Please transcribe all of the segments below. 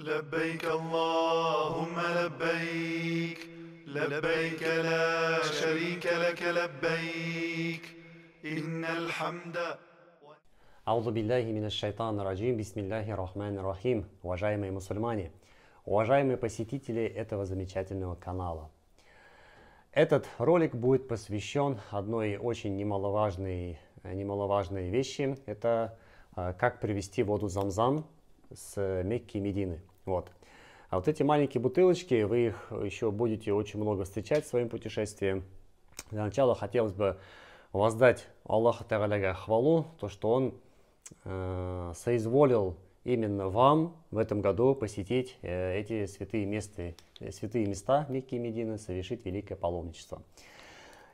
لبيك اللهم لبيك لبيك لا شريك لك لبيك إن الحمد أعوذ بالله من الشيطان الرجيم بسم الله الرحمن الرحيم Уважаемые мусульмане, уважаемые посетители этого замечательного канала. Этот ролик будет посвящен одной очень немаловажной, э, немаловажной вещи. Это э, как привести воду замзам с Мекки и Медины. Вот. А вот эти маленькие бутылочки, вы их еще будете очень много встречать в своем путешествии. Для начала хотелось бы воздать Аллаху Тараляга хвалу, то, что Он э, соизволил именно вам в этом году посетить э, эти святые, места, э, святые места Мекки и Медины, совершить великое паломничество.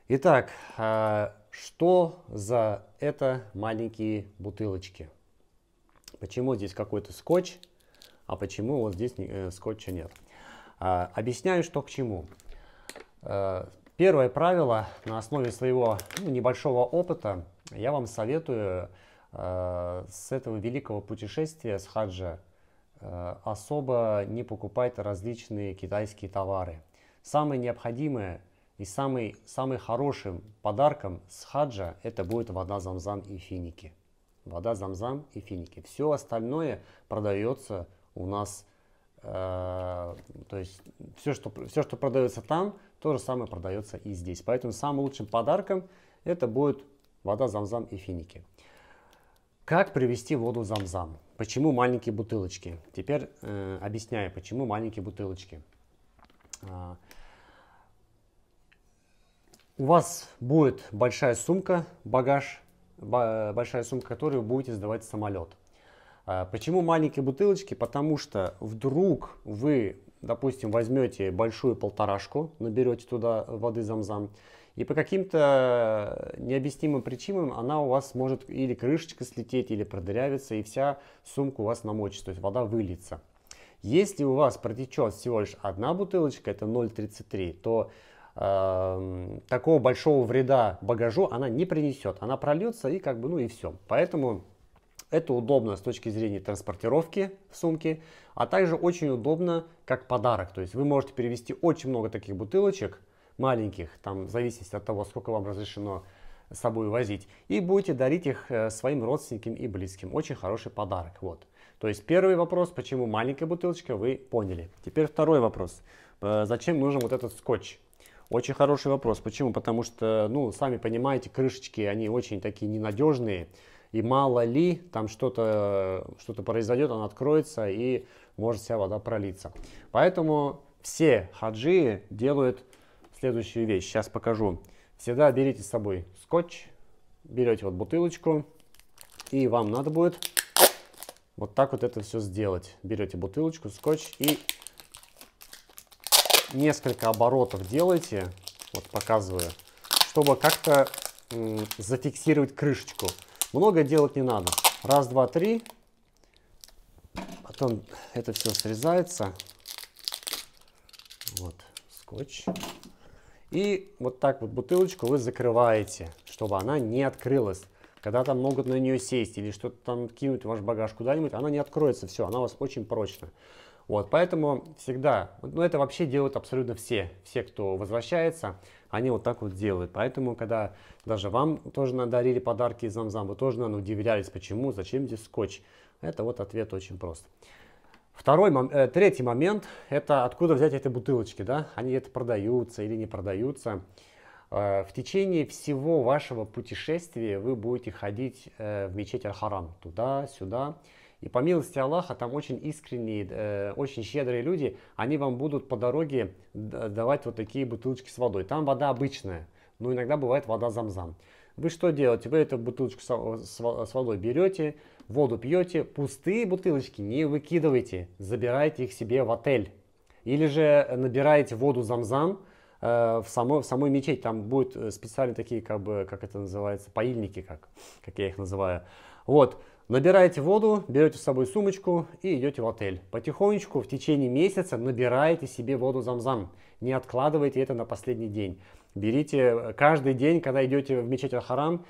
Итак, э, что за это маленькие бутылочки? Почему здесь какой-то скотч? а почему вот здесь э, скотча нет. Э, объясняю, что к чему. Э, первое правило на основе своего ну, небольшого опыта я вам советую э, с этого великого путешествия, с хаджа, э, особо не покупать различные китайские товары. Самое необходимое и самый, самый хорошим подарком с хаджа это будет вода замзам и финики. Вода замзам и финики. Все остальное продается у нас, э, то есть все что, все, что продается там, то же самое продается и здесь. Поэтому самым лучшим подарком это будет вода замзам и финики. Как привезти воду замзам? Почему маленькие бутылочки? Теперь э, объясняю, почему маленькие бутылочки. А, у вас будет большая сумка, багаж, большая сумка, которую вы будете сдавать в самолет. А почему маленькие бутылочки? Потому что вдруг вы, допустим, возьмете большую полторашку, наберете туда воды замзам, и по каким-то необъяснимым причинам она у вас может или крышечка слететь, или продырявиться, и вся сумка у вас намочится, то есть вода выльется. Если у вас протечет всего лишь одна бутылочка, это 0,33, то э, такого большого вреда багажу она не принесет. Она прольется и как бы, ну и все. Поэтому это удобно с точки зрения транспортировки в сумке, а также очень удобно как подарок. То есть вы можете перевести очень много таких бутылочек, маленьких, там в зависимости от того, сколько вам разрешено с собой возить, и будете дарить их э, своим родственникам и близким. Очень хороший подарок. Вот. То есть первый вопрос, почему маленькая бутылочка, вы поняли. Теперь второй вопрос. Э, зачем нужен вот этот скотч? Очень хороший вопрос. Почему? Потому что, ну, сами понимаете, крышечки, они очень такие ненадежные и мало ли там что-то что, -то, произойдет, он откроется и может вся вода пролиться. Поэтому все хаджи делают следующую вещь. Сейчас покажу. Всегда берите с собой скотч, берете вот бутылочку, и вам надо будет вот так вот это все сделать. Берете бутылочку, скотч и несколько оборотов делаете, вот показываю, чтобы как-то зафиксировать крышечку. Много делать не надо. Раз, два, три. Потом это все срезается. Вот скотч. И вот так вот бутылочку вы закрываете, чтобы она не открылась. Когда там могут на нее сесть или что-то там кинуть ваш багаж куда-нибудь, она не откроется, все, она у вас очень прочна. Вот, поэтому всегда, ну это вообще делают абсолютно все, все, кто возвращается, они вот так вот делают. Поэтому, когда даже вам тоже надарили подарки из замзам, вы тоже, наверное, удивлялись, почему, зачем здесь скотч. Это вот ответ очень прост. Второй, э, третий момент – это откуда взять эти бутылочки, да? Они это продаются или не продаются. Э, в течение всего вашего путешествия вы будете ходить э, в мечеть Аль-Харам туда-сюда. И по милости Аллаха, там очень искренние, э, очень щедрые люди, они вам будут по дороге давать вот такие бутылочки с водой. Там вода обычная, но иногда бывает вода замзам. Вы что делаете? Вы эту бутылочку с, водой берете, воду пьете, пустые бутылочки не выкидывайте, забирайте их себе в отель. Или же набираете воду замзам, э, в, само, в самой мечеть там будут э, специальные такие, как бы, как это называется, поильники, как, как я их называю. Вот, Набираете воду, берете с собой сумочку и идете в отель. Потихонечку в течение месяца набираете себе воду замзам. Не откладывайте это на последний день. Берите э, каждый день, когда идете в мечеть Аль-Харам,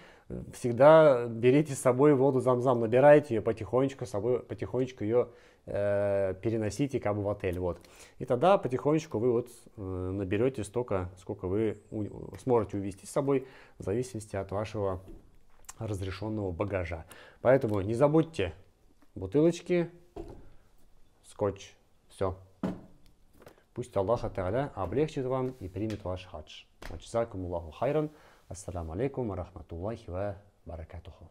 всегда берите с собой воду замзам, набираете ее потихонечку, с собой потихонечку ее э, переносите как бы в отель. Вот. И тогда потихонечку вы вот э, наберете столько, сколько вы сможете увезти с собой, в зависимости от вашего разрешенного багажа. Поэтому не забудьте бутылочки, скотч, все. Пусть Аллах Ата'аля облегчит вам и примет ваш хадж. Ачзакум Аллаху хайран. Ассаламу алейкум рахматуллахи ва баракатуху.